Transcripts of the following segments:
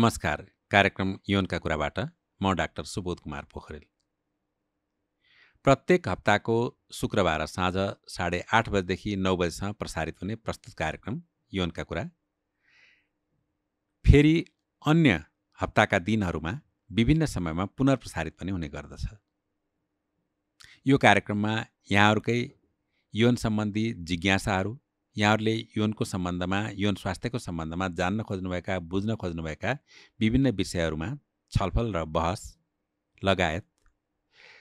नमस्कार कार्यक्रम यौनका कुराबाट म डाक्टर सुबोध कुमार पोखरेल प्रत्येक हप्ताको शुक्रबार साँझ साढे आठ बजेदेखि नौ बजेसम्म प्रसारित हुने प्रस्तुत कार्यक्रम यौनका कुरा फेरि अन्य हप्ताका दिनहरूमा विभिन्न समयमा पुनर्प्रसारित पनि हुने गर्दछ यो कार्यक्रममा यहाँहरूकै यौन सम्बन्धी जिज्ञासाहरू यहाँहरूले यौनको सम्बन्धमा यौन स्वास्थ्यको सम्बन्धमा जान्न खोज्नुभएका बुझ्न खोज्नुभएका विभिन्न विषयहरूमा छलफल र बहस लगायत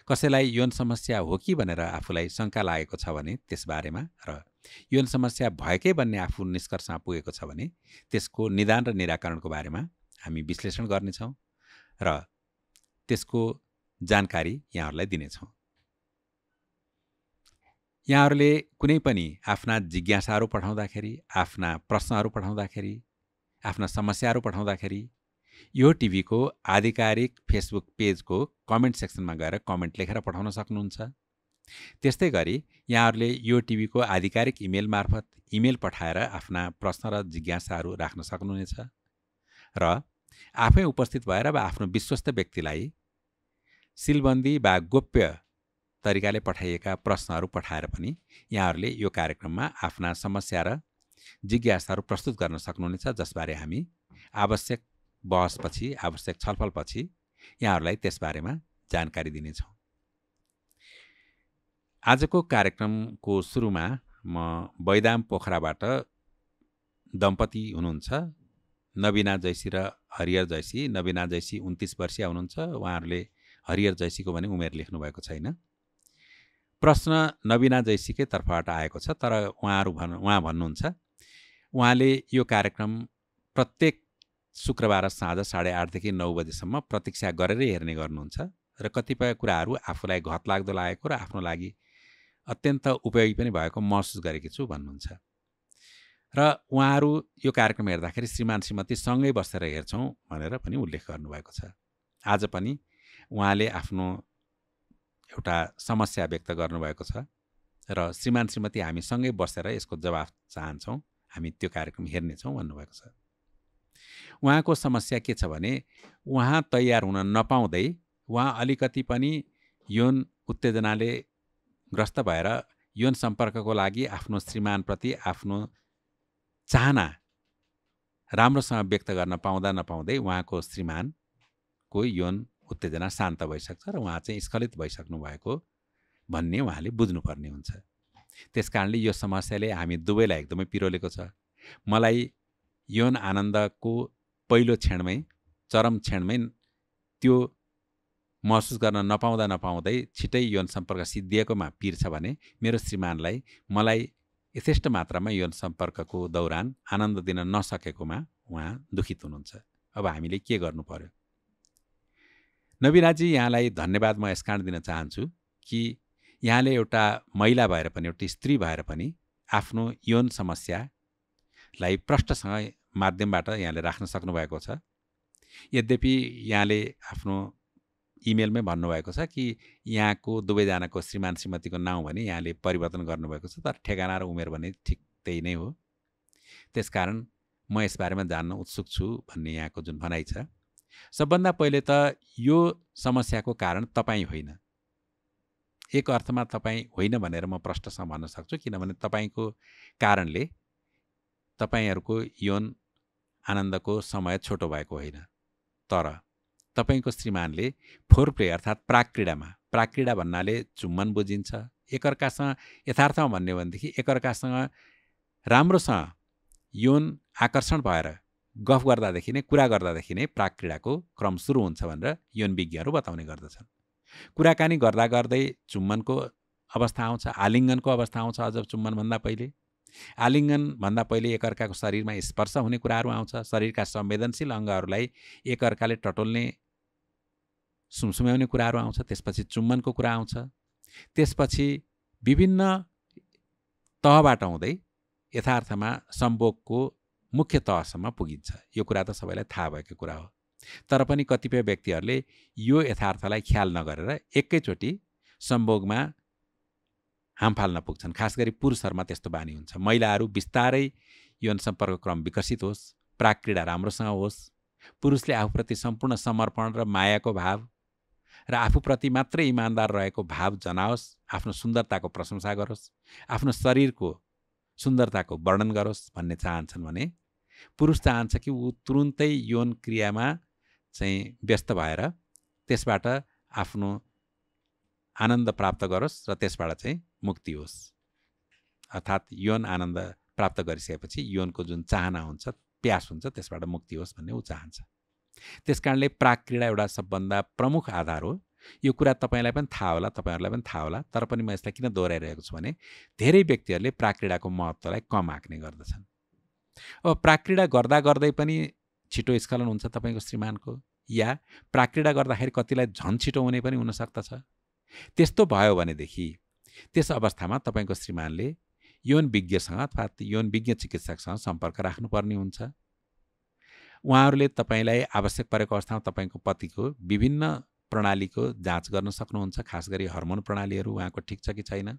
कसैलाई यौन समस्या हो कि भनेर आफूलाई शङ्का लागेको छ भने त्यसबारेमा र यौन समस्या भएकै भन्ने आफू निष्कर्षमा पुगेको छ भने त्यसको निदान र निराकरणको बारेमा हामी विश्लेषण गर्नेछौँ र त्यसको जानकारी यहाँहरूलाई दिनेछौँ यहाँहरूले कुनै पनि आफ्ना जिज्ञासाहरू पठाउँदाखेरि आफ्ना प्रश्नहरू पठाउँदाखेरि आफ्ना समस्याहरू पठाउँदाखेरि यो टिभीको आधिकारिक फेसबुक पेजको कमेन्ट सेक्सनमा गएर कमेन्ट लेखेर पठाउन सक्नुहुन्छ त्यस्तै गरी यहाँहरूले यो टिभीको आधिकारिक इमेल मार्फत इमेल पठाएर आफ्ना प्रश्न र जिज्ञासाहरू राख्न सक्नुहुनेछ र आफै उपस्थित भएर वा आफ्नो विश्वस्त व्यक्तिलाई सिलबन्दी वा गोप्य तरिकाले पठाइएका प्रश्नहरू पठाएर पनि यहाँहरूले यो कार्यक्रममा आफ्ना समस्या र जिज्ञासाहरू प्रस्तुत गर्न सक्नुहुनेछ जसबारे हामी आवश्यक बहसपछि आवश्यक छलफलपछि यहाँहरूलाई त्यसबारेमा जानकारी दिनेछौँ आजको कार्यक्रमको सुरुमा म बैदाम पोखराबाट दम्पति हुनुहुन्छ नवीना जैसी र हरिहर जैसी नवीना जैसी उन्तिस वर्षीय हुनुहुन्छ उहाँहरूले हरिहर जैसीको भने उमेर लेख्नुभएको छैन प्रश्न नवीना तर्फबाट आएको छ तर उहाँहरू भन् उहाँ भन्नुहुन्छ उहाँले यो कार्यक्रम प्रत्येक शुक्रबार साँझ साढे आठदेखि नौ बजीसम्म प्रतीक्षा गरेरै हेर्ने गर्नुहुन्छ र कतिपय कुराहरू आफूलाई घत लाग्दो लागेको र आफ्नो लागि अत्यन्त उपयोगी पनि भएको महसुस गरेकी छु भन्नुहुन्छ र उहाँहरू यो कार्यक्रम हेर्दाखेरि श्रीमान श्रीमती सँगै बसेर हेर्छौँ भनेर पनि उल्लेख गर्नुभएको छ आज पनि उहाँले आफ्नो एउटा समस्या व्यक्त गर्नुभएको छ र श्रीमान श्रीमती हामी सँगै बसेर यसको जवाफ चाहन्छौँ हामी त्यो कार्यक्रम हेर्नेछौँ भन्नुभएको छ उहाँको समस्या के छ भने उहाँ तयार हुन नपाउँदै उहाँ अलिकति पनि यौन उत्तेजनाले ग्रस्त भएर यौन सम्पर्कको लागि आफ्नो श्रीमानप्रति आफ्नो चाहना राम्रोसँग व्यक्त गर्न पाउँदा नपाउँदै उहाँको श्रीमानको यौन उत्तेजना शान्त भइसक्छ र उहाँ चाहिँ स्खलित भइसक्नु भएको भन्ने उहाँले बुझ्नुपर्ने हुन्छ त्यस कारणले यो समस्याले हामी दुवैलाई एकदमै पिरोलेको छ मलाई यौन आनन्दको पहिलो क्षणमै चरम क्षणमै त्यो महसुस गर्न नपाउँदा नपाउँदै छिटै यौन सम्पर्क सिद्धिएकोमा पिर छ भने मेरो श्रीमानलाई मलाई यथेष्ट मात्रामा यौन सम्पर्कको दौरान आनन्द दिन नसकेकोमा उहाँ दुखित हुनुहुन्छ अब हामीले के गर्नु पर्यो नवीराजी यहाँलाई धन्यवाद म यस कारण दिन चाहन्छु कि यहाँले एउटा महिला भएर पनि एउटा स्त्री भएर पनि आफ्नो यौन समस्यालाई प्रष्टसँग माध्यमबाट यहाँले राख्न सक्नुभएको छ यद्यपि यहाँले आफ्नो इमेलमै भन्नुभएको छ कि यहाँको दुवैजनाको श्रीमान श्रीमतीको नाउँ भने यहाँले परिवर्तन गर्नुभएको छ तर ठेगाना र उमेर भने ठिक त्यही नै हो त्यसकारण म यसबारेमा जान्न उत्सुक छु भन्ने यहाँको जुन भनाइ छ सबभन्दा पहिले त यो समस्याको कारण तपाईँ होइन एक अर्थमा तपाईँ होइन भनेर म प्रश्नसँग भन्न सक्छु किनभने तपाईँको कारणले तपाईँहरूको यौन आनन्दको समय छोटो भएको होइन तर तपाईँको श्रीमानले फोर प्ले अर्थात् प्राक्रीडामा प्राक्रीडा भन्नाले चुम्बन बुझिन्छ एकअर्कासँग यथार्थमा भन्यो भनेदेखि एकअर्कासँग राम्रोसँग यौन आकर्षण भएर गफ गर्दादेखि नै कुरा गर्दादेखि नै प्राक्रियाको क्रम सुरु हुन्छ भनेर यौन विज्ञहरू बताउने गर्दछन् कुराकानी गर्दा गर्दै चुम्बनको अवस्था आउँछ आलिङ्गनको अवस्था आउँछ अझ चुम्बनभन्दा पहिले आलिङ्गनभन्दा पहिले एकअर्काको शरीरमा स्पर्श हुने कुराहरू आउँछ शरीरका संवेदनशील अङ्गहरूलाई एकअर्काले टटोल्ने सुमसुम्याउने कुराहरू आउँछ त्यसपछि चुम्बनको कुरा आउँछ त्यसपछि विभिन्न तहबाट हुँदै यथार्थमा सम्भोगको मुख्य तहसम्म पुगिन्छ यो कुरा त सबैलाई थाहा भएको कुरा हो तर पनि कतिपय व्यक्तिहरूले यो यथार्थलाई ख्याल नगरेर एकैचोटि सम्भोगमा हाम फाल्न पुग्छन् खास गरी पुरुषहरूमा त्यस्तो बानी हुन्छ महिलाहरू बिस्तारै यौन सम्पर्क क्रम विकसित होस् प्राक्रीडा राम्रोसँग होस् पुरुषले आफूप्रति सम्पूर्ण समर्पण र मायाको भाव र आफूप्रति मात्रै इमान्दार रहेको भाव जनाओस् आफ्नो सुन्दरताको प्रशंसा गरोस् आफ्नो शरीरको सुन्दरताको वर्णन गरोस् भन्ने चाहन्छन् भने पुरुष चाहन्छ कि ऊ तुरुन्तै यौन क्रियामा चाहिँ व्यस्त भएर त्यसबाट आफ्नो आनन्द प्राप्त गरोस् र त्यसबाट चाहिँ मुक्ति होस् अर्थात् यौन आनन्द प्राप्त गरिसकेपछि यौनको जुन चाहना हुन्छ प्यास हुन्छ त्यसबाट मुक्ति होस् भन्ने ऊ चाहन्छ त्यस कारणले प्राक्रिया एउटा सबभन्दा प्रमुख आधार हो यो कुरा तपाईँलाई पनि थाहा होला तपाईँहरूलाई पनि थाहा होला तर पनि म यसलाई किन दोहोऱ्याइरहेको छु भने धेरै व्यक्तिहरूले प्राक्रिडाको महत्त्वलाई कम आँक्ने गर्दछन् अब प्राक्रिडा गर्दा गर्दै पनि छिटो स्खलन हुन्छ तपाईँको श्रीमानको या प्राक्रिडा गर्दाखेरि कतिलाई झन् छिटो हुने पनि हुनसक्दछ त्यस्तो भयो भनेदेखि त्यस अवस्थामा तपाईँको श्रीमानले यौन विज्ञसँग अथवा यौन विज्ञ चिकित्सकसँग सम्पर्क राख्नुपर्ने हुन्छ उहाँहरूले तपाईँलाई आवश्यक परेको अवस्थामा तपाईँको पतिको विभिन्न प्रणालीको जाँच गर्न सक्नुहुन्छ खास गरी हर्मोन प्रणालीहरू उहाँको ठिक छ कि छैन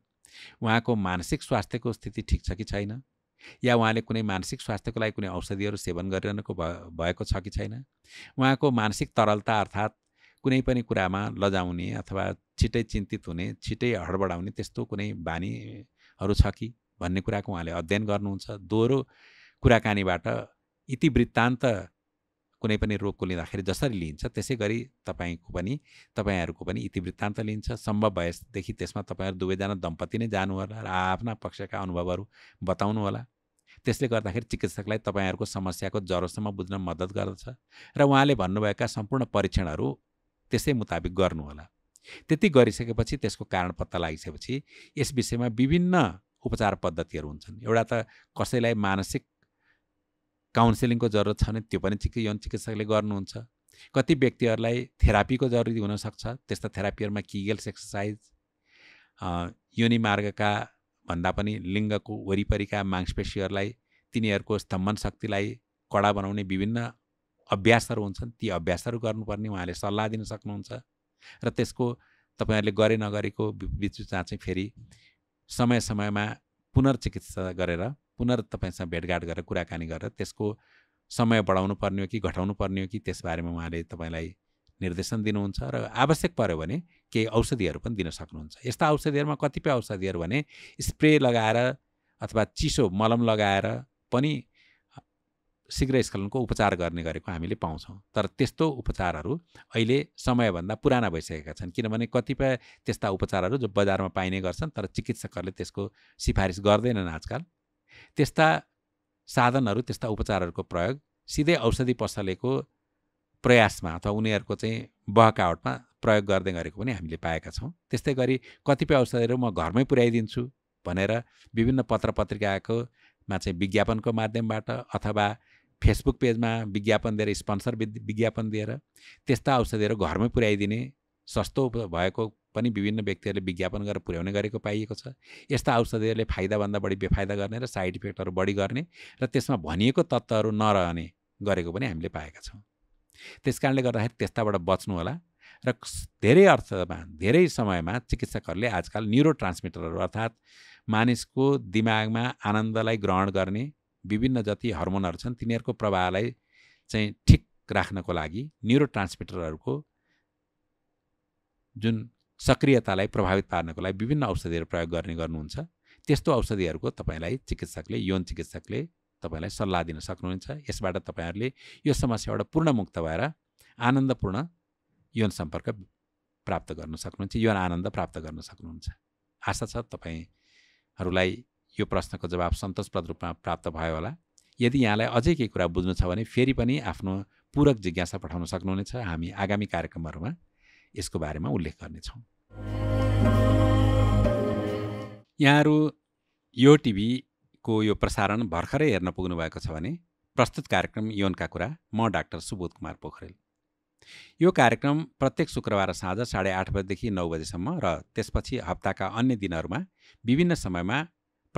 उहाँको मानसिक स्वास्थ्यको स्थिति ठिक छ कि छैन या उहाँले कुनै मानसिक स्वास्थ्यको लागि कुनै औषधिहरू सेवन गरिरहनुको भएको छ कि छैन उहाँको मानसिक तरलता अर्थात् कुनै पनि कुरामा लजाउने अथवा छिटै चिन्तित हुने छिटै हडबडाउने त्यस्तो कुनै बानीहरू छ कि भन्ने कुराको उहाँले अध्ययन गर्नुहुन्छ दोहोरो कुराकानीबाट इतिवृत्तान्त कुनै पनि रोगको लिँदाखेरि जसरी लिइन्छ त्यसै गरी तपाईँको पनि तपाईँहरूको पनि इतिवृत्तान्त लिन्छ सम्भव भएदेखि त्यसमा तपाईँहरू दुवैजना दम्पति नै जानुहोला र आफ्ना पक्षका अनुभवहरू बताउनुहोला त्यसले गर्दाखेरि चिकित्सकलाई तपाईँहरूको समस्याको जरोसम्म बुझ्न मद्दत गर्दछ र उहाँले भन्नुभएका सम्पूर्ण परीक्षणहरू त्यसै मुताबिक गर्नुहोला त्यति गरिसकेपछि त्यसको कारण पत्ता लागिसकेपछि यस विषयमा विभिन्न उपचार पद्धतिहरू हुन्छन् एउटा त कसैलाई मानसिक काउन्सिलिङको जरुरत छ भने त्यो पनि चिक यौन चिकित्सकले गर्नुहुन्छ कति व्यक्तिहरूलाई थेरापीको जरुरी हुनसक्छ त्यस्ता थेरापीहरूमा किगेल्स एक्सर्साइज योनि मार्गका भन्दा पनि लिङ्गको वरिपरिका मांसपेशीहरूलाई तिनीहरूको स्तम्भन शक्तिलाई कडा बनाउने विभिन्न अभ्यासहरू हुन्छन् ती अभ्यासहरू गर्नुपर्ने उहाँले सल्लाह दिन सक्नुहुन्छ र त्यसको तपाईँहरूले गरे नगरेको बिचबिचमा चाहिँ फेरि समय समयमा पुनर्चिकित्सा गरेर पुनर तपाईँसँग भेटघाट गरेर कुराकानी गरेर त्यसको समय बढाउनु पर्ने हो कि घटाउनु पर्ने हो कि त्यसबारेमा उहाँले तपाईँलाई निर्देशन दिनुहुन्छ र आवश्यक पऱ्यो भने केही औषधिहरू पनि दिन सक्नुहुन्छ यस्ता औषधिहरूमा कतिपय औषधिहरू भने स्प्रे लगाएर अथवा चिसो मलम लगाएर पनि शीघ्र स्खलनको उपचार गर्ने गरेको हामीले पाउँछौँ तर त्यस्तो उपचारहरू अहिले समयभन्दा पुराना भइसकेका छन् किनभने कतिपय त्यस्ता उपचारहरू जो बजारमा पाइने गर्छन् तर चिकित्सकहरूले त्यसको सिफारिस गर्दैनन् आजकल त्यस्ता साधनहरू त्यस्ता उपचारहरूको प्रयोग सिधै औषधि पसलेको प्रयासमा अथवा उनीहरूको चाहिँ बहकावटमा प्रयोग गर्दै गरेको पनि हामीले पाएका छौँ त्यस्तै गरी कतिपय औषधिहरू म घरमै पुर्याइदिन्छु भनेर विभिन्न पत्र पत्रिकाकोमा चाहिँ विज्ञापनको माध्यमबाट अथवा फेसबुक पेजमा विज्ञापन दिएर स्पोन्सर विज्ञापन दिएर त्यस्ता औषधिहरू घरमै पुर्याइदिने सस्तो भएको पनि विभिन्न व्यक्तिहरूले विज्ञापन गरेर पुर्याउने गरेको पाइएको छ यस्ता औषधिहरूले फाइदाभन्दा बढी बेफाइदा गर्ने र साइड इफेक्टहरू बढी गर्ने र त्यसमा भनिएको तत्त्वहरू नरहने गरेको पनि हामीले पाएका छौँ त्यस कारणले गर्दाखेरि त्यस्ताबाट बच्नु होला र धेरै अर्थमा धेरै समयमा चिकित्सकहरूले आजकल न्युरो ट्रान्समिटरहरू अर्थात् मानिसको दिमागमा आनन्दलाई ग्रहण गर्ने विभिन्न जति हर्मोनहरू छन् तिनीहरूको प्रभावलाई चाहिँ ठिक राख्नको लागि न्युरो ट्रान्समिटरहरूको जुन सक्रियतालाई प्रभावित पार्नको लागि विभिन्न औषधिहरू प्रयोग गर्ने गर्नुहुन्छ त्यस्तो औषधिहरूको तपाईँलाई चिकित्सकले यौन चिकित्सकले तपाईँलाई सल्लाह दिन सक्नुहुन्छ यसबाट तपाईँहरूले यो समस्याबाट पूर्ण मुक्त भएर आनन्दपूर्ण यौन सम्पर्क प्राप्त गर्न सक्नुहुन्छ यौन आनन्द प्राप्त गर्न सक्नुहुन्छ आशा छ तपाईँहरूलाई यो प्रश्नको जवाब सन्तोषप्रद रूपमा प्राप्त भयो होला यदि यहाँलाई अझै केही कुरा बुझ्नु छ भने फेरि पनि आफ्नो पूरक जिज्ञासा पठाउन सक्नुहुनेछ हामी आगामी कार्यक्रमहरूमा यसको बारेमा उल्लेख गर्नेछौँ यहाँहरू यो टिभीको यो प्रसारण भर्खरै हेर्न पुग्नुभएको छ भने प्रस्तुत कार्यक्रम यौनका कुरा म डाक्टर सुबोध कुमार पोखरेल यो कार्यक्रम प्रत्येक शुक्रबार साँझ साढे आठ बजेदेखि नौ बजेसम्म र त्यसपछि हप्ताका अन्य दिनहरूमा विभिन्न समयमा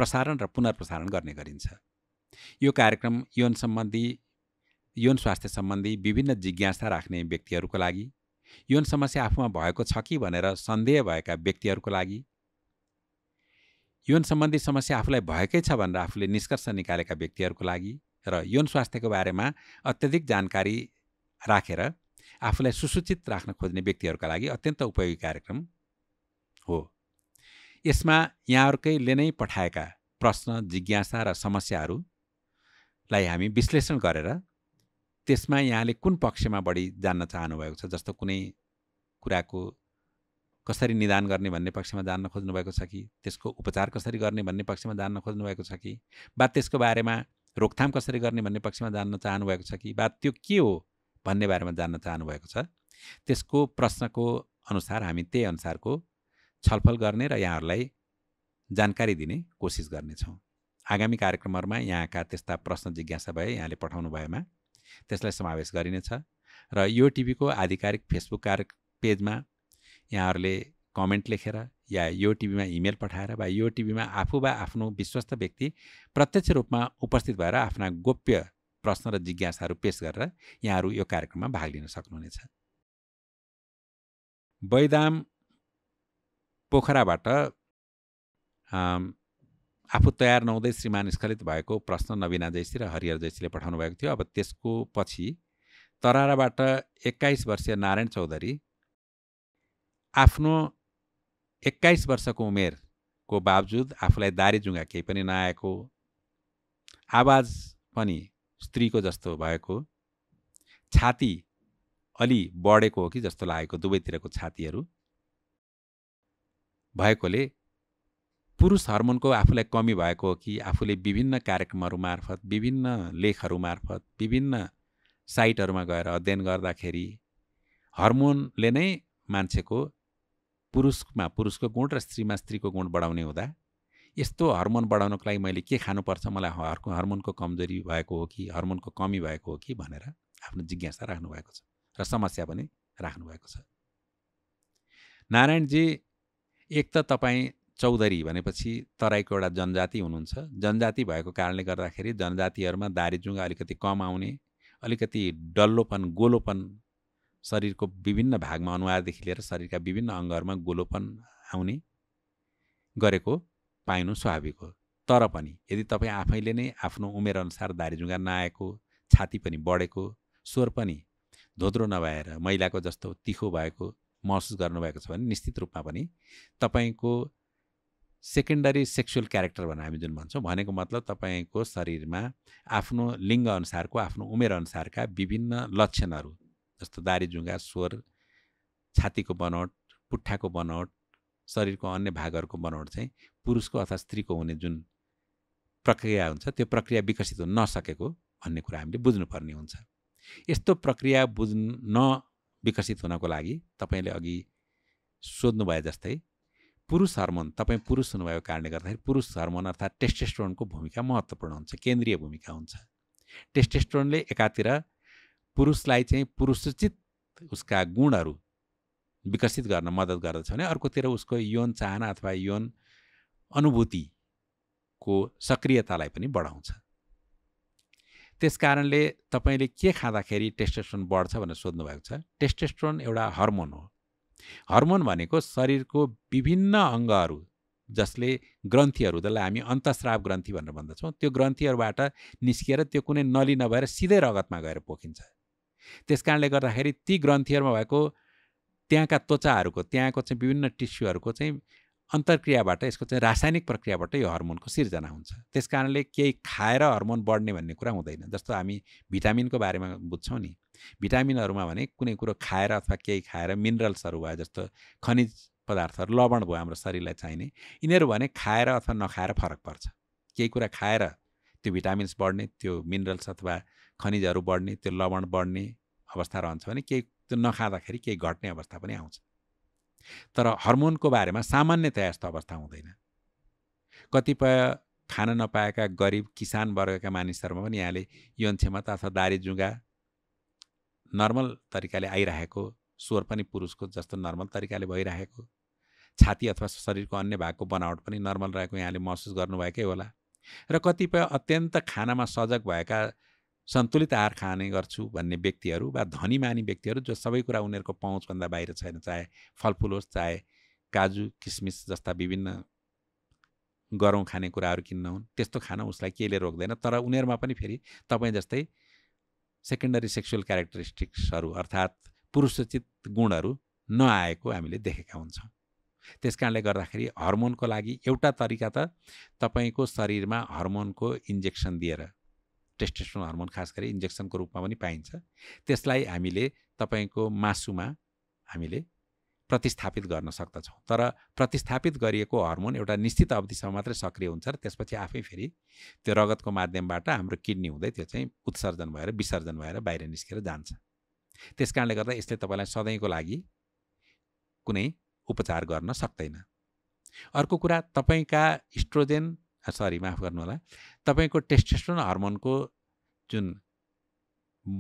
प्रसारण र पुनर्प्रसारण गर्ने गरिन्छ यो कार्यक्रम यौन सम्बन्धी यौन स्वास्थ्य सम्बन्धी विभिन्न जिज्ञासा राख्ने व्यक्तिहरूको लागि यौन समस्या आफूमा भएको छ कि भनेर सन्देह भएका व्यक्तिहरूको लागि यौन सम्बन्धी समस्या आफूलाई भएकै छ भनेर आफूले निष्कर्ष निकालेका व्यक्तिहरूको लागि र यौन स्वास्थ्यको बारेमा अत्यधिक जानकारी राखेर रा, आफूलाई सुसूचित राख्न खोज्ने व्यक्तिहरूका लागि अत्यन्त उपयोगी कार्यक्रम हो यसमा यहाँहरूकैले नै पठाएका प्रश्न जिज्ञासा र समस्याहरूलाई हामी विश्लेषण गरेर त्यसमा यहाँले कुन पक्षमा बढी जान्न चाहनुभएको छ जस्तो कुनै कुराको कसरी निदान गर्ने भन्ने पक्षमा जान्न खोज्नुभएको छ कि त्यसको उपचार कसरी गर्ने भन्ने पक्षमा जान्न खोज्नुभएको छ कि वा त्यसको बारेमा रोकथाम कसरी गर्ने भन्ने पक्षमा जान्न चाहनुभएको छ कि वा त्यो के हो भन्ने बारेमा जान्न चाहनुभएको छ त्यसको प्रश्नको अनुसार हामी त्यही अनुसारको छलफल गर्ने र यहाँहरूलाई जानकारी दिने कोसिस गर्नेछौँ आगामी कार्यक्रमहरूमा यहाँका त्यस्ता प्रश्न जिज्ञासा भए यहाँले पठाउनु भएमा त्यसलाई समावेश गरिनेछ र यो टिभीको आधिकारिक फेसबुक कार्य पेजमा यहाँहरूले कमेन्ट लेखेर या यो टिभीमा इमेल पठाएर वा यो टिभीमा आफू वा आफ्नो विश्वस्त व्यक्ति प्रत्यक्ष रूपमा उपस्थित भएर आफ्ना गोप्य प्रश्न र जिज्ञासाहरू पेस गरेर यहाँहरू यो कार्यक्रममा भाग लिन सक्नुहुनेछ बैदाम पोखराबाट आफू तयार नहुँदै श्रीमान स्खलित भएको प्रश्न नवीना जैसी र हरिहर जैसीले पठाउनु भएको थियो अब त्यसको पछि तराराबाट एक्काइस वर्षीय नारायण चौधरी आफ्नो एक्काइस वर्षको उमेरको बावजुद आफूलाई दारीजुङ्गा केही पनि नआएको आवाज पनि स्त्रीको जस्तो भएको छाती अलि बढेको हो कि जस्तो लागेको दुवैतिरको छातीहरू भएकोले पुरुष हर्मोनको आफूलाई कमी भएको हो कि आफूले विभिन्न कार्यक्रमहरू मार्फत विभिन्न लेखहरू मार्फत विभिन्न साइटहरूमा गएर अध्ययन गर्दाखेरि हर्मोनले नै मान्छेको पुरुषमा पुरुषको गुण र स्त्रीमा स्त्रीको गुण बढाउने हुँदा यस्तो हर्मोन बढाउनको लागि मैले के खानुपर्छ मलाई हर्को हर्मोनको कमजोरी भएको हो कि हर्मोनको कमी भएको हो कि भनेर आफ्नो जिज्ञासा राख्नुभएको छ र समस्या पनि राख्नुभएको छ नारायणजी एक त तपाईँ चौधरी भनेपछि तराईको एउटा जनजाति हुनुहुन्छ जनजाति भएको कारणले गर्दाखेरि जनजातिहरूमा जुङ्गा अलिकति कम आउने अलिकति डल्लोपन गोलोपन शरीरको विभिन्न भागमा अनुहारदेखि लिएर शरीरका विभिन्न अङ्गहरूमा गोलोपन आउने गरेको पाइनु स्वाभाविक हो तर पनि यदि तपाईँ आफैले नै आफ्नो उमेरअनुसार दारिजुङ्गा नआएको छाती पनि बढेको स्वर पनि धोद्रो नभएर मैलाको जस्तो तिखो भएको महसुस गर्नुभएको छ भने निश्चित रूपमा पनि तपाईँको सेकेन्डरी सेक्सुअल क्यारेक्टर भनेर हामी जुन भन्छौँ भनेको मतलब तपाईँको शरीरमा आफ्नो लिङ्ग अनुसारको आफ्नो उमेर अनुसारका विभिन्न लक्षणहरू जस्तो दारी जुङ्गा स्वर छातीको बनावट पुट्ठाको बनावट शरीरको अन्य भागहरूको बनावट चाहिँ पुरुषको अथवा स्त्रीको हुने जुन प्रक्रिया हुन्छ त्यो प्रक्रिया विकसित हुन नसकेको भन्ने कुरा हामीले बुझ्नुपर्ने हुन्छ यस्तो प्रक्रिया बुझ्न न विकसित हुनको लागि तपाईँले अघि भए जस्तै पुरुष हर्मोन तपाईँ पुरुष हुनुभएको कारणले गर्दाखेरि पुरुष हर्मोन अर्थात् टेस्टेस्ट्रोनको भूमिका महत्त्वपूर्ण हुन्छ केन्द्रीय भूमिका हुन्छ टेस्टेस्ट्रोनले एकातिर पुरुषलाई चाहिँ पुरुषोचित उसका गुणहरू विकसित गर्न मद्दत गर्दछ भने अर्कोतिर उसको यौन चाहना अथवा यौन अनुभूतिको सक्रियतालाई पनि बढाउँछ त्यस कारणले तपाईँले के खाँदाखेरि टेस्टेस्ट्रोन बढ्छ भनेर सोध्नुभएको छ टेस्टेस्ट्रोन एउटा हर्मोन हो हर्मोन भनेको शरीरको विभिन्न अङ्गहरू जसले ग्रन्थीहरू जसलाई हामी अन्तस्राव ग्रन्थी भनेर भन्दछौँ त्यो ग्रन्थीहरूबाट निस्किएर त्यो कुनै नली नभएर सिधै रगतमा गएर पोखिन्छ त्यस कारणले गर्दाखेरि ती ग्रन्थीहरूमा भएको त्यहाँका त्वचाहरूको त्यहाँको चाहिँ विभिन्न टिस्युहरूको चाहिँ अन्तर्क्रियाबाट यसको चाहिँ रासायनिक प्रक्रियाबाट यो हर्मोनको सिर्जना हुन्छ त्यस कारणले केही खाएर हर्मोन बढ्ने भन्ने कुरा हुँदैन जस्तो हामी भिटामिनको बारेमा बुझ्छौँ नि भिटामिनहरूमा भने कुनै कुरो खाएर अथवा केही खाएर मिनरल्सहरू भयो जस्तो खनिज पदार्थहरू लवण भयो हाम्रो शरीरलाई चाहिने यिनीहरू भने खाएर अथवा नखाएर फरक पर्छ केही कुरा खाएर त्यो भिटामिन्स बढ्ने त्यो मिनरल्स अथवा खनिजहरू बढ्ने त्यो लवण बढ्ने अवस्था रहन्छ भने केही त्यो नखाँदाखेरि केही घट्ने अवस्था पनि आउँछ तर हर्मोनको बारेमा सामान्यतया यस्तो अवस्था हुँदैन कतिपय खान नपाएका गरिब किसान वर्गका मानिसहरूमा पनि यहाँले यौन क्षमता अथवा दारी जुगा नर्मल तरिकाले आइरहेको स्वर पनि पुरुषको जस्तो नर्मल तरिकाले भइरहेको छाती अथवा शरीरको अन्य भागको बनावट पनि नर्मल रहेको यहाँले महसुस गर्नुभएकै होला र कतिपय अत्यन्त खानामा सजग भएका सन्तुलित आहार खाने गर्छु भन्ने व्यक्तिहरू वा धनी धनीमानी व्यक्तिहरू जो सबै कुरा उनीहरूको पहुँचभन्दा बाहिर छैन चाहे फलफुल होस् चाहे काजु किसमिस जस्ता विभिन्न गरौँ खानेकुराहरू किन्न हुन् त्यस्तो खान उसलाई केले रोक्दैन तर उनीहरूमा पनि फेरि तपाईँ जस्तै सेकेन्डरी सेक्सुअल क्यारेक्टरिस्टिक्सहरू अर्थात् पुरुषोचित गुणहरू नआएको हामीले देखेका हुन्छौँ त्यस कारणले गर्दाखेरि हर्मोनको लागि एउटा तरिका त तपाईँको शरीरमा हर्मोनको इन्जेक्सन दिएर टेस्टेस्ट्रोन हर्मोन खास गरी इन्जेक्सनको रूपमा पनि पाइन्छ त्यसलाई हामीले तपाईँको मासुमा हामीले प्रतिस्थापित गर्न सक्दछौँ तर प्रतिस्थापित गरिएको हर्मोन एउटा निश्चित अवधिसम्म मात्रै सक्रिय हुन्छ र त्यसपछि आफै फेरि त्यो रगतको माध्यमबाट हाम्रो किडनी हुँदै त्यो चाहिँ उत्सर्जन भएर विसर्जन भएर बाहिर निस्केर जान्छ त्यस कारणले गर्दा यसले तपाईँलाई सधैँको लागि कुनै उपचार गर्न सक्दैन अर्को कुरा तपाईँका इस्ट्रोजेन सरी माफ गर्नुहोला तपाईँको टेस्टेस्ट्रोन हर्मोनको जुन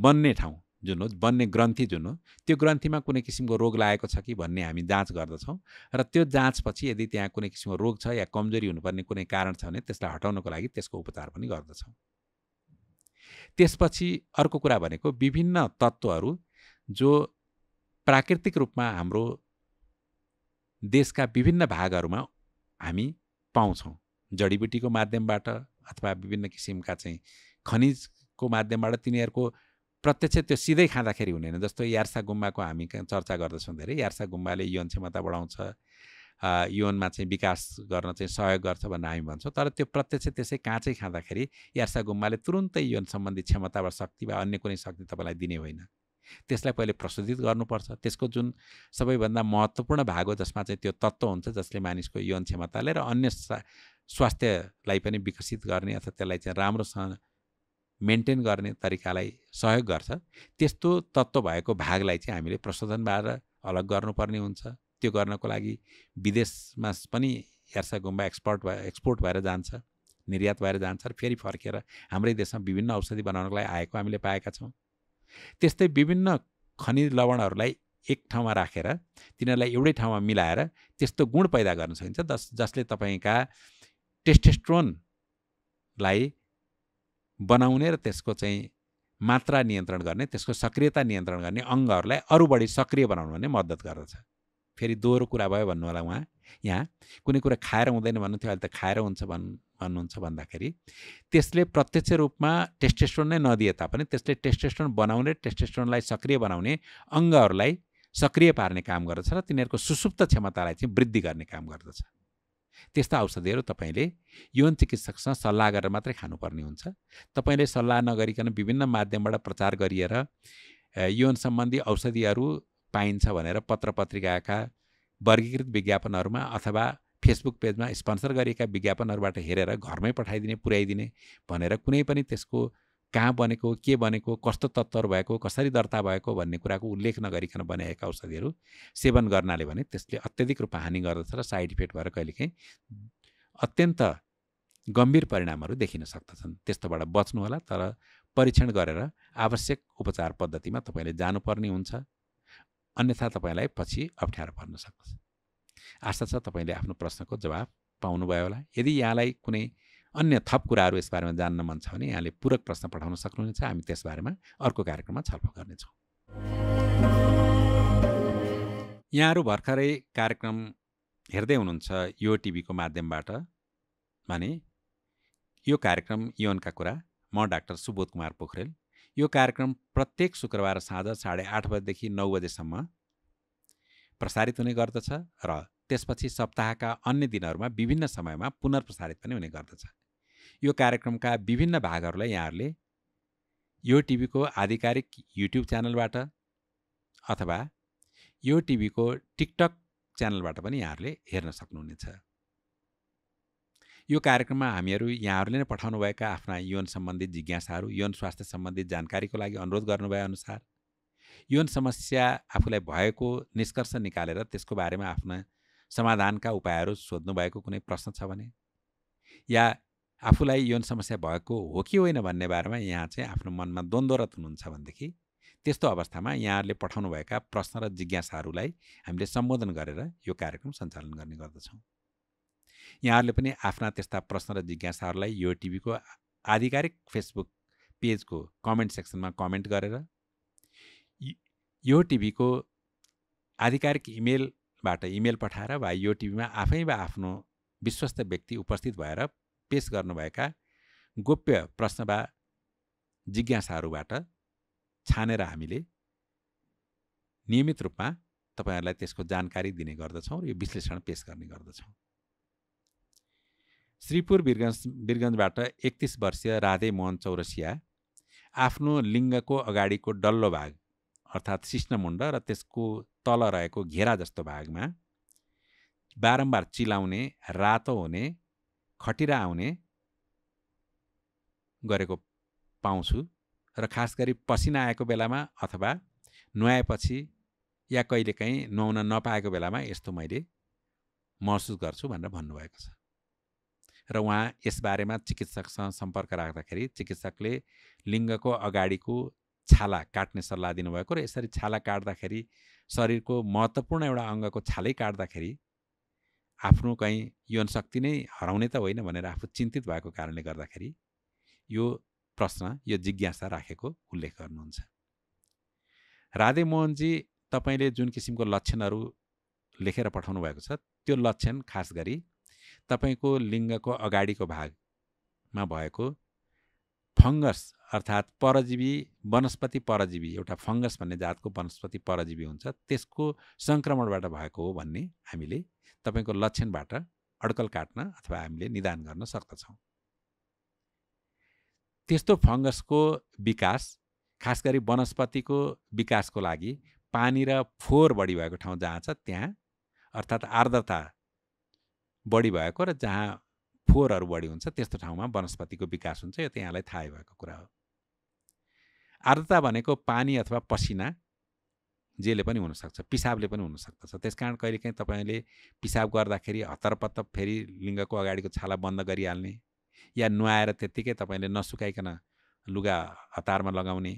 बन्ने ठाउँ जुन हो बन्ने ग्रन्थि जुन हो त्यो ग्रन्थीमा कुनै किसिमको रोग लागेको छ कि भन्ने हामी जाँच गर्दछौँ र त्यो जाँचपछि यदि त्यहाँ कुनै किसिमको रोग छ या कमजोरी हुनुपर्ने कुनै कारण छ भने त्यसलाई हटाउनको लागि त्यसको उपचार पनि गर्दछौँ त्यसपछि अर्को कुरा भनेको विभिन्न तत्त्वहरू जो प्राकृतिक रूपमा हाम्रो देशका विभिन्न भागहरूमा हामी पाउँछौँ जडीबुटीको माध्यमबाट अथवा विभिन्न किसिमका चाहिँ खनिजको माध्यमबाट तिनीहरूको प्रत्यक्ष त्यो सिधै खाँदाखेरि हुँदैन जस्तो यार्सा गुम्बाको हामी चर्चा गर्दछौँ धेरै यार्सा गुम्बाले यौन क्षमता बढाउँछ यौनमा चाहिँ विकास गर्न चाहिँ सहयोग गर्छ भनेर हामी भन्छौँ तर त्यो प्रत्यक्ष त्यसै काँचै खाँदाखेरि यार्सा गुम्बाले तुरुन्तै यौन सम्बन्धी क्षमता वा शक्ति वा अन्य कुनै शक्ति तपाईँलाई दिने होइन त्यसलाई पहिले प्रशोधित गर्नुपर्छ त्यसको जुन सबैभन्दा महत्त्वपूर्ण भाग हो जसमा चाहिँ त्यो तत्त्व हुन्छ जसले मानिसको यौन क्षमताले र अन्य स्वास्थ्यलाई पनि विकसित गर्ने अथवा त्यसलाई चाहिँ राम्रोसँग मेन्टेन गर्ने तरिकालाई सहयोग गर्छ त्यस्तो तत्त्व भएको भागलाई चाहिँ हामीले प्रशोधनबाट अलग गर्नुपर्ने हुन्छ त्यो गर्नको लागि विदेशमा पनि यार्सा गुम्बा एक्सपोर्ट भए एक्सपोर्ट भएर जान्छ निर्यात भएर जान्छ र फेरि फर्केर हाम्रै देशमा विभिन्न औषधि बनाउनको लागि आएको हामीले पाएका छौँ त्यस्तै विभिन्न खनिज लवणहरूलाई एक ठाउँमा राखेर तिनीहरूलाई एउटै ठाउँमा मिलाएर त्यस्तो गुण पैदा गर्न सकिन्छ जस जसले तपाईँका टेस्टेस्ट्रोनलाई बनाउने र त्यसको चाहिँ मात्रा नियन्त्रण गर्ने त्यसको सक्रियता नियन्त्रण गर्ने अङ्गहरूलाई अरू बढी सक्रिय बनाउनु भने मद्दत गर्दछ फेरि दोहोरो कुरा भयो भन्नु होला उहाँ यहाँ कुनै कुरा खाएर हुँदैन भन्नु थियो अहिले त खाएर हुन्छ भन् भन्नुहुन्छ भन्दाखेरि त्यसले प्रत्यक्ष रूपमा टेस्टेस्ट्रोन नै नदिए तापनि त्यसले टेस्टेस्ट्रोन बनाउने टेस्टेस्ट्रोनलाई सक्रिय बनाउने अङ्गहरूलाई सक्रिय पार्ने काम गर्दछ र तिनीहरूको सुसुप्त क्षमतालाई चाहिँ वृद्धि गर्ने काम गर्दछ त्यस्ता औषधिहरू तपाईँले यौन चिकित्सकसँग सल्लाह गरेर मात्रै खानुपर्ने हुन्छ तपाईँले सल्लाह नगरिकन विभिन्न माध्यमबाट प्रचार गरिएर यौन सम्बन्धी औषधिहरू पाइन्छ भनेर पत्र पत्रिकाका वर्गीकृत विज्ञापनहरूमा अथवा फेसबुक पेजमा स्पोन्सर गरिएका विज्ञापनहरूबाट हेरेर घरमै पठाइदिने पुर्याइदिने भनेर कुनै पनि त्यसको कहाँ बनेको के बनेको कस्तो तत्त्वहरू भएको कसरी दर्ता भएको भन्ने कुराको उल्लेख नगरिकन बनाएका औषधिहरू सेवन गर्नाले भने त्यसले अत्यधिक रूपमा हानि गर्दछ र साइड इफेक्ट भएर कहिलेकाहीँ अत्यन्त गम्भीर परिणामहरू देखिन सक्दछन् त्यस्तोबाट बच्नु होला तर परीक्षण गरेर आवश्यक उपचार पद्धतिमा तपाईँले जानुपर्ने हुन्छ अन्यथा तपाईँलाई पछि अप्ठ्यारो पर्न सक्दछ आशा छ तपाईँले आफ्नो प्रश्नको जवाब पाउनुभयो होला यदि यहाँलाई कुनै अन्य थप कुराहरू यसबारेमा जान्न मन छ भने यहाँले पूरक प्रश्न पठाउन सक्नुहुनेछ हामी त्यसबारेमा अर्को कार्यक्रममा छलफल गर्नेछौँ यहाँहरू भर्खरै कार्यक्रम हेर्दै हुनुहुन्छ यो टिभीको माध्यमबाट भने यो कार्यक्रम यौनका कुरा म डाक्टर सुबोध कुमार पोखरेल यो कार्यक्रम प्रत्येक शुक्रबार साँझ साढे आठ बजेदेखि नौ बजेसम्म प्रसारित हुने गर्दछ र त्यसपछि सप्ताहका अन्य दिनहरूमा विभिन्न समयमा पुनर्प्रसारित पनि हुने गर्दछ यो कार्यक्रमका विभिन्न भागहरूलाई यहाँहरूले यो टिभीको आधिकारिक युट्युब च्यानलबाट अथवा यो टिभीको टिकटक च्यानलबाट पनि यहाँहरूले हेर्न सक्नुहुनेछ यो कार्यक्रममा हामीहरू यहाँहरूले नै पठाउनुभएका आफ्ना यौन सम्बन्धित जिज्ञासाहरू यौन स्वास्थ्य सम्बन्धित जानकारीको लागि अनुरोध गर्नुभए अनुसार यौन समस्या आफूलाई भएको निष्कर्ष निकालेर त्यसको बारेमा आफ्ना समाधानका उपायहरू सोध्नुभएको कुनै प्रश्न छ भने या आफूलाई यौन समस्या भएको हो कि होइन भन्ने बारेमा यहाँ चाहिँ आफ्नो मनमा द्वन्द्वरत हुनुहुन्छ भनेदेखि त्यस्तो अवस्थामा यहाँहरूले पठाउनुभएका प्रश्न र जिज्ञासाहरूलाई हामीले सम्बोधन गरेर यो कार्यक्रम सञ्चालन गर्ने गर्दछौँ यहाँहरूले पनि आफ्ना त्यस्ता प्रश्न र जिज्ञासाहरूलाई यो टिभीको आधिकारिक फेसबुक पेजको कमेन्ट सेक्सनमा कमेन्ट गरेर यो टिभीको आधिकारिक इमेलबाट इमेल पठाएर वा यो टिभीमा आफै वा आफ्नो विश्वस्त व्यक्ति उपस्थित भएर पेस गर्नुभएका गोप्य प्रश्न वा जिज्ञासाहरूबाट छानेर हामीले नियमित रूपमा तपाईँहरूलाई त्यसको जानकारी दिने गर्दछौँ र यो विश्लेषण पेस गर्ने गर्दछौँ श्रीपुर बिरगन्ज बिरगन्जबाट एकतिस वर्षीय राधे मोहन चौरसिया आफ्नो लिङ्गको अगाडिको डल्लो भाग अर्थात् सिस्नमुण्ड र त्यसको तल रहेको घेरा जस्तो भागमा बारम्बार चिलाउने रातो हुने खटिरा आउने गरेको पाउँछु र खास गरी पसिना आएको बेलामा अथवा नुहाएपछि या कहिलेकाहीँ नुहाउन नपाएको बेलामा यस्तो मैले महसुस गर्छु भनेर भन्नुभएको छ र उहाँ यसबारेमा चिकित्सकसँग सम्पर्क राख्दाखेरि चिकित्सकले लिङ्गको अगाडिको छाला काट्ने सल्लाह दिनुभएको र यसरी छाला काट्दाखेरि शरीरको महत्त्वपूर्ण एउटा अङ्गको छालै काट्दाखेरि आफ्नो कहीँ यौन शक्ति नै हराउने त होइन भनेर आफू चिन्तित भएको कारणले गर्दाखेरि यो प्रश्न यो जिज्ञासा राखेको उल्लेख गर्नुहुन्छ राधे मोहनजी तपाईँले जुन किसिमको लक्षणहरू लेखेर पठाउनु भएको छ त्यो लक्षण खास गरी तपाईँको लिङ्गको अगाडिको भागमा भएको फङ्गस अर्थात् परजीवी वनस्पति परजीवी एउटा फङ्गस भन्ने जातको वनस्पति परजीवी हुन्छ त्यसको सङ्क्रमणबाट भएको हो भन्ने हामीले तपाईँको लक्षणबाट अड्कल काट्न अथवा हामीले निदान गर्न सक्दछौँ त्यस्तो फङ्गसको विकास खास गरी वनस्पतिको विकासको लागि पानी र फोहोर बढी भएको ठाउँ जहाँ छ त्यहाँ अर्थात् आर्द्रता बढी भएको र जहाँ फोहोरहरू बढी हुन्छ त्यस्तो ठाउँमा वनस्पतिको विकास हुन्छ यो यहाँलाई थाहै भएको कुरा हो आर्द्रता भनेको पानी अथवा पसिना जेले पनि हुनसक्छ पिसाबले पनि हुनसक्दछ त्यस कारण कहिलेकाहीँ तपाईँले पिसाब गर्दाखेरि हतरपत्त फेरि लिङ्गको अगाडिको छाला बन्द गरिहाल्ने या नुहाएर त्यत्तिकै तपाईँले नसुकाइकन लुगा हतारमा लगाउने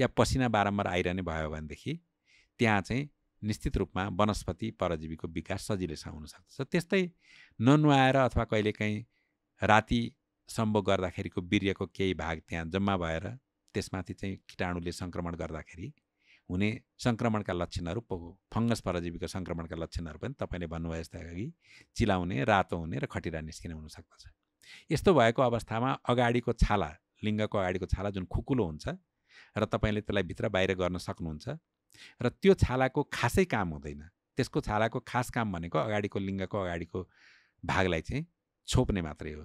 या पसिना बारम्बार आइरहने भयो भनेदेखि त्यहाँ चाहिँ निश्चित रूपमा वनस्पति परजीवीको विकास सजिलैसँग हुनसक्दछ त्यस्तै ननुहाएर अथवा कहिलेकाहीँ राति सम्भोग गर्दाखेरिको वीर्यको केही भाग त्यहाँ जम्मा भएर त्यसमाथि चाहिँ किटाणुले सङ्क्रमण गर्दाखेरि हुने सङ्क्रमणका लक्षणहरू पो फङ्गस परजीवीको सङ्क्रमणका लक्षणहरू पनि तपाईँले भन्नुभयो जस्तै अघि चिलाउने रातो हुने र खटिरा निस्किने हुनसक्दछ यस्तो भएको अवस्थामा अगाडिको छाला लिङ्गको अगाडिको छाला जुन खुकुलो हुन्छ र तपाईँले त्यसलाई भित्र बाहिर गर्न सक्नुहुन्छ र त्यो छालाको खासै काम हुँदैन त्यसको छालाको खास काम भनेको अगाडिको लिङ्गको अगाडिको भागलाई चाहिँ छोप्ने मात्रै हो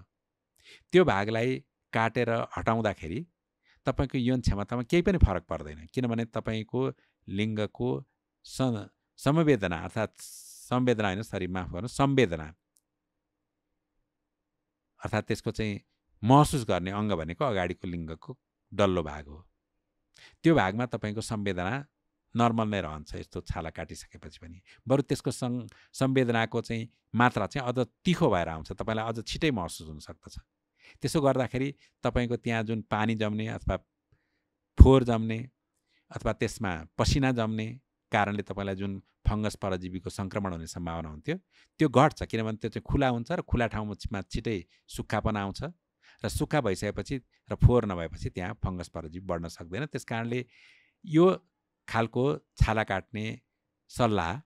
त्यो भागलाई काटेर हटाउँदाखेरि तपाईँको यौन क्षमतामा केही पनि फरक पर्दैन किनभने तपाईँको लिङ्गको स समवेदना अर्थात् संवेदना होइन सरी माफ गर्नु संवेदना अर्थात् त्यसको चाहिँ महसुस गर्ने अङ्ग भनेको अगाडिको लिङ्गको डल्लो भाग हो त्यो भागमा तपाईँको संवेदना नर्मल नै रहन्छ यस्तो छाला काटिसकेपछि पनि बरु त्यसको सङ संवेदनाको चाहिँ मात्रा चाहिँ अझ तिखो भएर आउँछ तपाईँलाई अझ छिटै महसुस हुन हुनसक्दछ त्यसो गर्दाखेरि तपाईँको त्यहाँ जुन पानी जम्ने अथवा फोहोर जम्ने अथवा त्यसमा पसिना जम्ने कारणले तपाईँलाई जुन फङ्गस परजीवीको सङ्क्रमण हुने सम्भावना हुन्थ्यो त्यो घट्छ किनभने त्यो चाहिँ खुला हुन्छ र खुला ठाउँमा छिटै सुक्खापन आउँछ र सुक्खा भइसकेपछि र फोहोर नभएपछि त्यहाँ फङ्गस परजीवी बढ्न सक्दैन त्यस कारणले यो खालको छाला काट्ने सल्लाह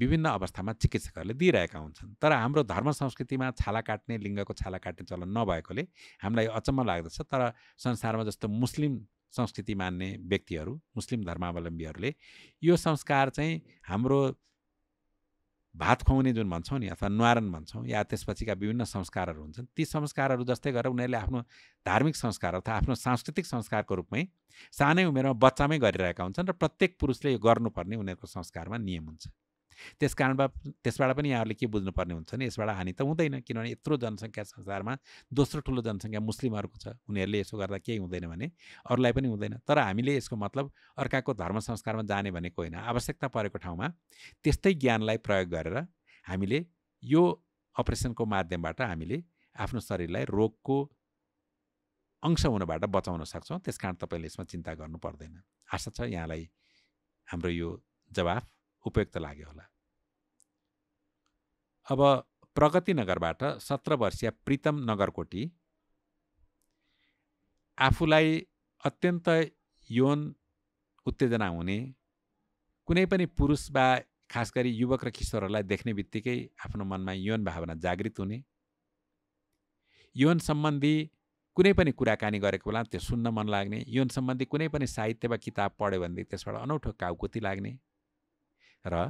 विभिन्न अवस्थामा चिकित्सकहरूले दिइरहेका हुन्छन् तर हाम्रो धर्म संस्कृतिमा छाला काट्ने लिङ्गको छाला काट्ने चलन नभएकोले हामीलाई अचम्म लाग्दछ तर संसारमा जस्तो मुस्लिम संस्कृति मान्ने व्यक्तिहरू मुस्लिम धर्मावलम्बीहरूले यो संस्कार चाहिँ हाम्रो भात खुवाउने जुन भन्छौँ नि अथवा नुहारन भन्छौँ या त्यसपछिका विभिन्न संस्कारहरू हुन्छन् ती संस्कारहरू जस्तै गरेर उनीहरूले आफ्नो धार्मिक संस्कार अथवा आफ्नो सांस्कृतिक संस्कारको रूपमै सानै उमेरमा बच्चामै गरिरहेका हुन्छन् र प्रत्येक पुरुषले यो गर्नुपर्ने उनीहरूको संस्कारमा नियम हुन्छ त्यस कारणबाट त्यसबाट पनि यहाँहरूले के बुझ्नुपर्ने हुन्छ भने यसबाट हानि त हुँदैन किनभने यत्रो जनसङ्ख्या संसारमा दोस्रो ठुलो जनसङ्ख्या मुस्लिमहरूको छ उनीहरूले यसो गर्दा केही हुँदैन भने अरूलाई पनि हुँदैन तर हामीले यसको मतलब अर्काको धर्म संस्कारमा जाने भनेको होइन आवश्यकता परेको ठाउँमा त्यस्तै ज्ञानलाई प्रयोग गरेर हामीले यो अपरेसनको माध्यमबाट हामीले आफ्नो शरीरलाई रोगको अंश हुनबाट बचाउन सक्छौँ त्यस कारण तपाईँले यसमा चिन्ता गर्नु पर्दैन आशा छ यहाँलाई हाम्रो यो जवाफ उपयुक्त लाग्यो होला अब प्रगति नगरबाट सत्र वर्षीय प्रितम नगरकोटी आफूलाई अत्यन्त यौन उत्तेजना हुने कुनै पनि पुरुष वा खास गरी युवक र किशोरहरूलाई देख्ने बित्तिकै आफ्नो मनमा यौन भावना जागृत हुने यौन सम्बन्धी कुनै पनि कुराकानी गरेको बेला त्यो सुन्न मन लाग्ने यौन सम्बन्धी कुनै पनि साहित्य वा किताब पढ्यो भनेदेखि त्यसबाट अनौठो काउकुती लाग्ने र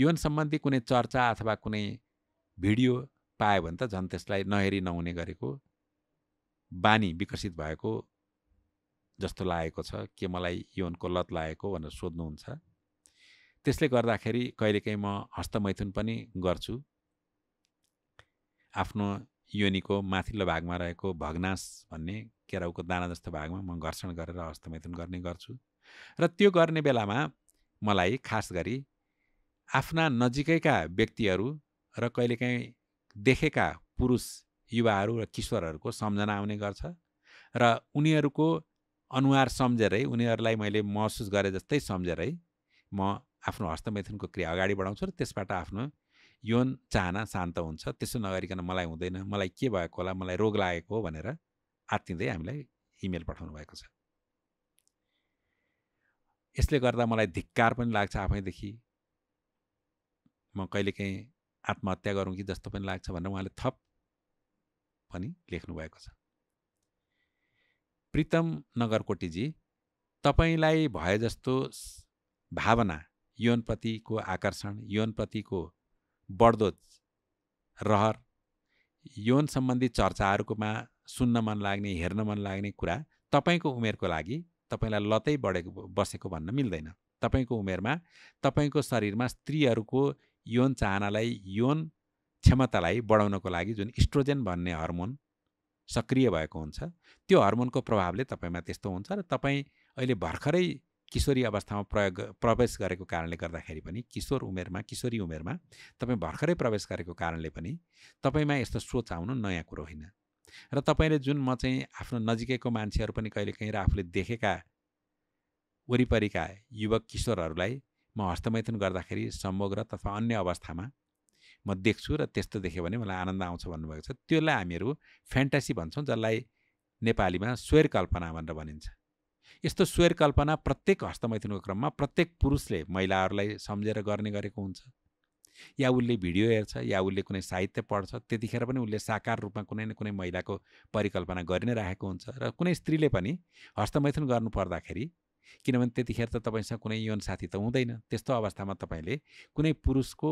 यौन सम्बन्धी कुनै चर्चा अथवा कुनै भिडियो पायो भने त झन् त्यसलाई नहेरी नहुने गरेको बानी विकसित भएको जस्तो लागेको छ के मलाई यौनको लत लागेको भनेर सोध्नुहुन्छ त्यसले गर्दाखेरि कहिलेकाहीँ म हस्तमैथुन पनि गर्छु आफ्नो योनिको माथिल्लो भागमा रहेको भग्नास भन्ने केराउको दाना जस्तो भागमा म घर्षण गरेर हस्तमैथुन गर्ने गर्छु र त्यो गर्ने बेलामा मलाई खास गरी आफ्ना नजिकैका व्यक्तिहरू र कहिलेकाहीँ देखेका पुरुष युवाहरू र किशोरहरूको सम्झना आउने गर्छ र उनीहरूको अनुहार सम्झेरै उनीहरूलाई मैले महसुस गरे जस्तै सम्झेरै म आफ्नो हस्तमैथुनको क्रिया अगाडि बढाउँछु र त्यसबाट आफ्नो यौन चाहना शान्त हुन्छ त्यसो नगरिकन मलाई हुँदैन मलाई के भएको होला मलाई रोग लागेको हो भनेर आत्तिँदै हामीलाई इमेल पठाउनु भएको छ यसले गर्दा मलाई धिक्कार पनि लाग्छ आफैदेखि म कहिलेकाहीँ आत्महत्या गरौँ कि जस्तो पनि लाग्छ भनेर उहाँले थप पनि लेख्नुभएको छ प्रितम नगरकोटीजी तपाईँलाई भए जस्तो भावना यौनप्रतिको आकर्षण यौनप्रतिको बढ्दो रहर यौन सम्बन्धी चर्चाहरूकोमा सुन्न मन लाग्ने हेर्न मन लाग्ने कुरा तपाईँको उमेरको लागि तपाईँलाई लतै बढेको बसेको भन्न मिल्दैन तपाईँको उमेरमा तपाईँको शरीरमा स्त्रीहरूको यौन चाहनालाई यौन क्षमतालाई बढाउनको लागि जुन इस्ट्रोजेन भन्ने हर्मोन सक्रिय भएको हुन्छ त्यो हर्मोनको प्रभावले तपाईँमा त्यस्तो हुन्छ र तपाईँ अहिले भर्खरै किशोरी अवस्थामा प्रयोग प्रवेश गरेको कारणले गर्दाखेरि पनि किशोर उमेरमा किशोरी उमेरमा तपाईँ भर्खरै प्रवेश गरेको कारणले पनि तपाईँमा यस्तो सोच आउनु नयाँ कुरो होइन र तपाईँले जुन म चाहिँ आफ्नो नजिकैको मान्छेहरू पनि कहिलेकाहीँ र आफूले देखेका वरिपरिका युवक किशोरहरूलाई म हस्तमैथुन गर्दाखेरि समग्र तथा अन्य अवस्थामा म देख्छु र त्यस्तो देखेँ भने मलाई आनन्द आउँछ भन्नुभएको छ त्यसलाई हामीहरू फ्यान्टासी भन्छौँ जसलाई नेपालीमा स्वर कल्पना भनेर भनिन्छ यस्तो स्वर कल्पना प्रत्येक हस्तमैथुनको क्रममा प्रत्येक पुरुषले महिलाहरूलाई सम्झेर गर्ने गरेको हुन्छ या उसले भिडियो हेर्छ या उसले कुनै साहित्य पढ्छ त्यतिखेर पनि उसले साकार रूपमा कुनै न कुनै महिलाको परिकल्पना गरि नै राखेको हुन्छ र कुनै स्त्रीले पनि हस्तमैथुन गर्नु पर्दाखेरि किनभने त्यतिखेर त तपाईँसँग कुनै यौन साथी त हुँदैन त्यस्तो अवस्थामा तपाईँले कुनै पुरुषको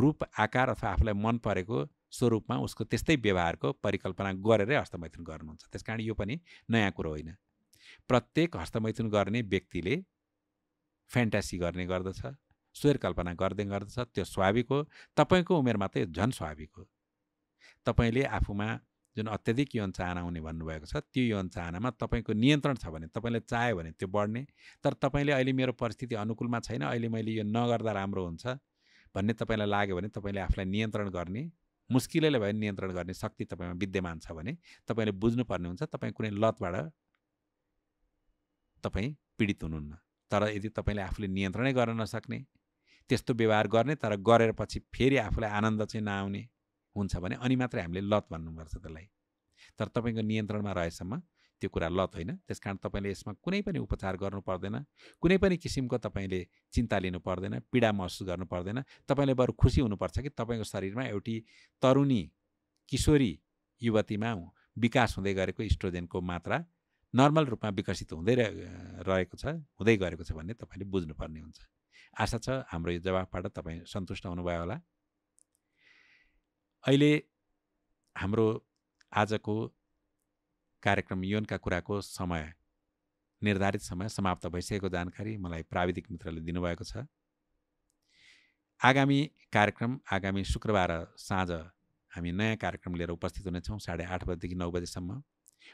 रूप आकार अथवा आफूलाई मन परेको स्वरूपमा उसको त्यस्तै व्यवहारको परिकल्पना गरेरै हस्तमैथुन गर्नुहुन्छ त्यस कारण यो पनि नयाँ कुरो होइन प्रत्येक हस्तमैथुन गर्ने व्यक्तिले फ्यान्टासी गर्ने गर्दछ स्वर कल्पना गर्दै गर्दछ त्यो स्वाभाविक हो तपाईँको उमेरमा त यो झन् स्वाभाविक हो तपाईँले आफूमा जुन अत्याधिक यौन चाहना हुने भन्नुभएको छ त्यो यौन चाहनामा तपाईँको नियन्त्रण छ भने तपाईँले चाह्यो भने त्यो बढ्ने तर तपाईँले अहिले मेरो परिस्थिति अनुकूलमा छैन अहिले मैले यो नगर्दा राम्रो हुन्छ भन्ने तपाईँलाई लाग्यो भने तपाईँले आफूलाई नियन्त्रण गर्ने मुस्किलले भए नियन्त्रण गर्ने शक्ति तपाईँमा विद्यमान छ भने तपाईँले बुझ्नुपर्ने हुन्छ तपाईँ कुनै लतबाट तपाईँ पीडित हुनुहुन्न तर यदि तपाईँले आफूले नियन्त्रणै गर्न नसक्ने त्यस्तो व्यवहार गर्ने तर गरेर पछि फेरि आफूलाई आनन्द चाहिँ नआउने हुन्छ भने अनि मात्रै हामीले लत भन्नुपर्छ त्यसलाई तर तपाईँको नियन्त्रणमा रहेसम्म त्यो कुरा लत होइन त्यस कारण तपाईँले यसमा कुनै पनि उपचार गर्नु पर्दैन कुनै पनि किसिमको तपाईँले चिन्ता लिनु पर्दैन पीडा महसुस गर्नु पर्दैन तपाईँले बरु खुसी हुनुपर्छ कि तपाईँको शरीरमा एउटी तरुणी किशोरी युवतीमा विकास हुँदै गरेको स्ट्रोजेनको मात्रा नर्मल रूपमा विकसित हुँदै रहेको छ हुँदै गरेको छ भन्ने तपाईँले बुझ्नुपर्ने हुन्छ आशा छ हाम्रो यो जवाफबाट तपाईँ सन्तुष्ट हुनुभयो होला अहिले हाम्रो आजको कार्यक्रम यौनका कुराको समय निर्धारित समय समाप्त भइसकेको जानकारी मलाई प्राविधिक मित्रले दिनुभएको छ आगामी कार्यक्रम आगामी शुक्रबार साँझ हामी नयाँ कार्यक्रम लिएर उपस्थित हुनेछौँ साढे आठ बजीदेखि नौ बजीसम्म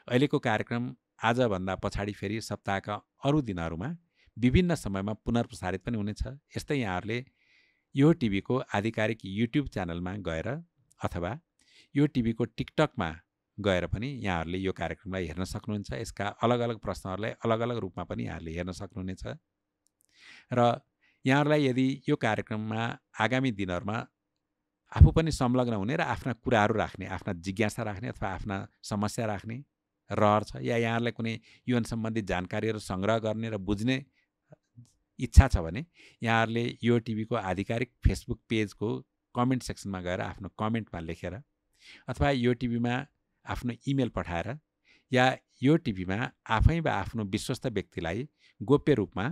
अहिलेको कार्यक्रम आजभन्दा पछाडि फेरि सप्ताहका अरू दिनहरूमा विभिन्न समयमा पुनर्प्रसारित पनि हुनेछ यस्तै यहाँहरूले यो टिभीको आधिकारिक युट्युब च्यानलमा गएर अथवा यो टिभीको टिकटकमा गएर पनि यहाँहरूले यो कार्यक्रमलाई हेर्न सक्नुहुन्छ यसका अलग अलग प्रश्नहरूलाई अलग अलग रूपमा पनि यहाँहरूले हेर्न सक्नुहुनेछ र यहाँहरूलाई यदि यो कार्यक्रममा आगामी दिनहरूमा आफू पनि संलग्न हुने र आफ्ना कुराहरू राख्ने आफ्ना जिज्ञासा राख्ने अथवा आफ्ना समस्या राख्ने रहर छ या यहाँहरूलाई कुनै युन सम्बन्धी जानकारीहरू सङ्ग्रह गर्ने र बुझ्ने इच्छा छ भने यहाँहरूले यो टिभीको आधिकारिक फेसबुक पेजको कमेन्ट सेक्सनमा गएर आफ्नो कमेन्टमा लेखेर अथवा यो टिभीमा आफ्नो इमेल पठाएर या यो टिभीमा आफै वा आफ्नो विश्वस्त व्यक्तिलाई गोप्य रूपमा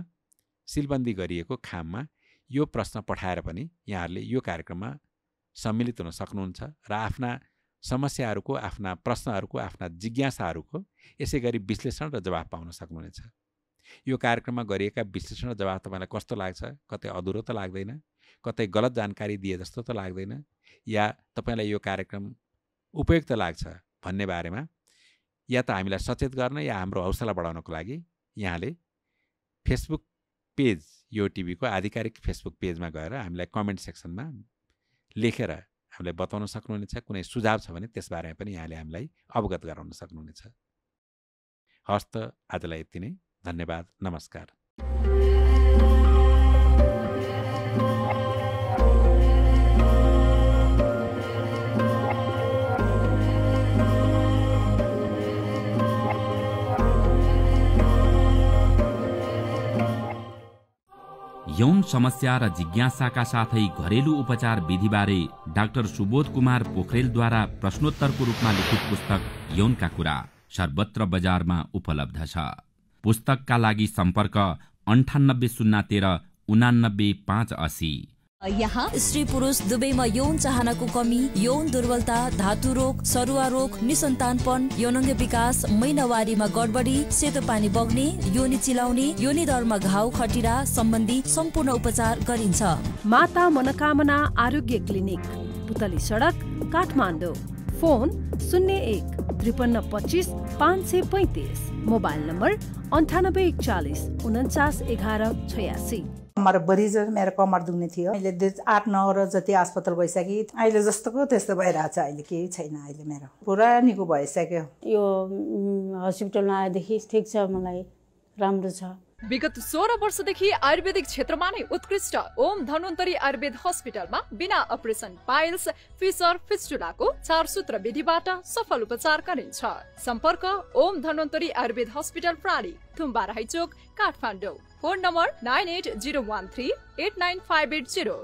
सिलबन्दी गरिएको खाममा यो प्रश्न पठाएर पनि यहाँहरूले यो कार्यक्रममा सम्मिलित हुन सक्नुहुन्छ र आफ्ना समस्याहरूको आफ्ना प्रश्नहरूको आफ्ना जिज्ञासाहरूको यसै गरी विश्लेषण र जवाब पाउन सक्नुहुनेछ यो कार्यक्रममा गरिएका विश्लेषण र जवाब तपाईँलाई कस्तो लाग्छ कतै अधुरो त लाग्दैन कतै गलत जानकारी दिए जस्तो त लाग्दैन या तपाईँलाई यो कार्यक्रम उपयुक्त लाग्छ भन्ने बारेमा या त हामीलाई सचेत गर्न या हाम्रो हौसला बढाउनको लागि यहाँले फेसबुक पेज यो टिभीको आधिकारिक फेसबुक पेजमा गएर हामीलाई कमेन्ट सेक्सनमा लेखेर हामीलाई बताउन सक्नुहुनेछ कुनै सुझाव छ भने त्यसबारेमा पनि यहाँले हामीलाई अवगत गराउन सक्नुहुनेछ हस्त आजलाई यति नै धन्यवाद नमस्कार यौन समस्या र जिज्ञासाका साथै घरेलु उपचार विधिबारे डाक्टर सुबोध कुमार पोखरेलद्वारा प्रश्नोत्तरको रूपमा लिखित पुस्तक यौनका कुरा सर्वत्र बजारमा उपलब्ध छ पुस्तकका लागि सम्पर्क अन्ठानब्बे शून्य तेह्र उनानब्बे पाँच असी यहाँ स्त्री पुरुष दुवैमा यौन चाहनाको कमी यौन दुर्बलता धातु रोग सरुवा रोग निसन्तानपन यौनङ्ग विकास महिनावारीमा गडबडी सेतो पानी बग्ने योनि चिलाउने योनि दरमा घाउ खटिरा सम्बन्धी सम्पूर्ण उपचार गरिन्छ माता मनोकामना आरोग्य क्लिनिक पुतली सडक काठमाडौँ फोन शून्य एक त्रिपन्न पच्चिस पाँच सय पैँतिस मोबाइल नम्बर अन्ठानब्बे एकचालिस उन्चास एघार छयासी कमर बढी मेरो कमर दुख्ने थियो अहिले आठ नौ र जति अस्पताल भइसक्यो अहिले जस्तोको त्यस्तो भइरहेको छ अहिले केही छैन अहिले मेरो पुरा निको भइसक्यो यो हस्पिटलमा आएदेखि ठिक छ मलाई राम्रो छ विगत सोह्र वर्षदेखि आयुर्वेदिक क्षेत्रमा नै उत्कृष्ट ओम धनवन्तरी आयुर्वेद हस्पिटलमा बिना अपरेसन पाइल्स फिसर फिस्टुलाको चार सूत्र विधिबाट सफल उपचार गरिन्छ सम्पर्क ओम धनवन्तरी आयुर्वेद हस्पिटल प्राणी थुम्बा राईचोक Kathmandu phone number nine eight zero one three eight nine five eight zero